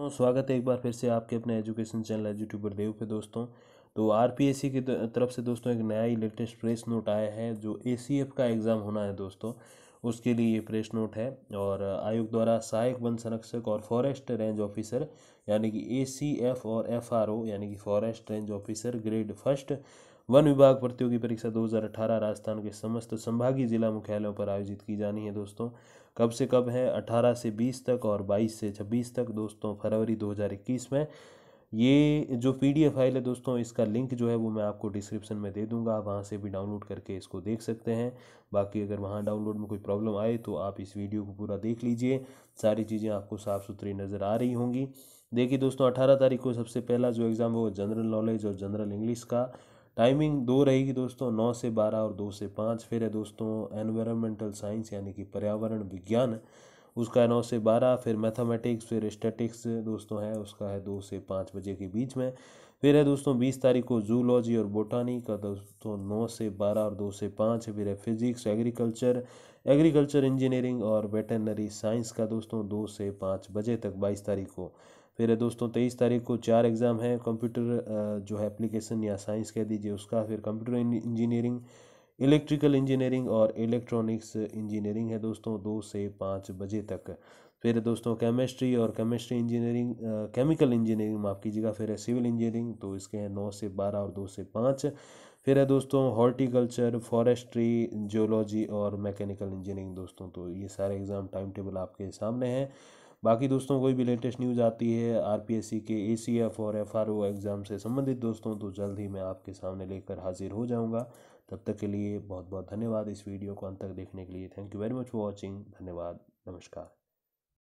दोस्तों स्वागत है एक बार फिर से आपके अपने एजुकेशन चैनल यूट्यूबर देव पे दोस्तों तो आर की तरफ से दोस्तों एक नया ही लेटेस्ट प्रेस नोट आया है जो ए का एग्ज़ाम होना है दोस्तों उसके लिए ये प्रेस नोट है और आयोग द्वारा सहायक वन संरक्षक और फॉरेस्ट रेंज ऑफिसर यानी कि ए सी एफ और एफ आर ओ यानी कि forest range officer grade first one विभाग प्रतियोगी परीक्षा 2018 राजस्थान के समस्त संभागीय जिला मुख्यालयों पर आयोजित की जानी है दोस्तों कब से कब है 18 से 20 तक और 22 से 26 तक दोस्तों फरवरी 2021 में ये जो पी फाइल है दोस्तों इसका लिंक जो है वो मैं आपको डिस्क्रिप्शन में दे दूंगा आप वहाँ से भी डाउनलोड करके इसको देख सकते हैं बाकी अगर वहाँ डाउनलोड में कोई प्रॉब्लम आए तो आप इस वीडियो को पूरा देख लीजिए सारी चीज़ें आपको साफ़ सुथरी नज़र आ रही होंगी देखिए दोस्तों अठारह तारीख को सबसे पहला जो एग्ज़ाम होगा जनरल नॉलेज और जनरल इंग्लिश का टाइमिंग दो रहेगी दोस्तों नौ से बारह और दो से पाँच फिर है दोस्तों एनवायरमेंटल साइंस यानी कि पर्यावरण विज्ञान उसका नौ से बारह फिर मैथमेटिक्स फिर स्टैटिक्स दोस्तों है उसका है दो से पाँच बजे के बीच में फिर है दोस्तों बीस तारीख को जूलॉजी और बोटानी का दोस्तों नौ से बारह और दो से पाँच फिर है फिजिक्स एग्रीकल्चर एग्रीकल्चर इंजीनियरिंग और वेटनरी साइंस का दोस्तों दो से पाँच बजे तक बाईस तारीख को फिर है दोस्तों तेईस तारीख को चार एग्ज़ाम है कंप्यूटर जो है एप्लीकेशन या साइंस कह दीजिए उसका फिर कंप्यूटर इंजीनियरिंग इलेक्ट्रिकल इंजीनियरिंग और इलेक्ट्रॉनिक्स इंजीनियरिंग है दोस्तों दो से पाँच बजे तक फिर दोस्तों केमिस्ट्री और केमिस्ट्री इंजीनियरिंग केमिकल इंजीनियरिंग माफ़ कीजिएगा फिर है सिविल इंजीनियरिंग तो इसके हैं नौ से बारह और दो से पाँच फिर है दोस्तों हॉर्टिकल्चर फॉरेस्ट्री जियोलॉजी और मैकेनिकल इंजीनियरिंग दोस्तों तो ये सारे एग्ज़ाम टाइम टेबल आपके सामने हैं बाकी दोस्तों कोई भी लेटेस्ट न्यूज़ आती है आर के ए और एफ एग्ज़ाम से संबंधित दोस्तों तो जल्द ही मैं आपके सामने लेकर हाजिर हो जाऊँगा तब तक के लिए बहुत बहुत धन्यवाद इस वीडियो को अंत तक देखने के लिए thank you very much for watching धन्यवाद नमस्कार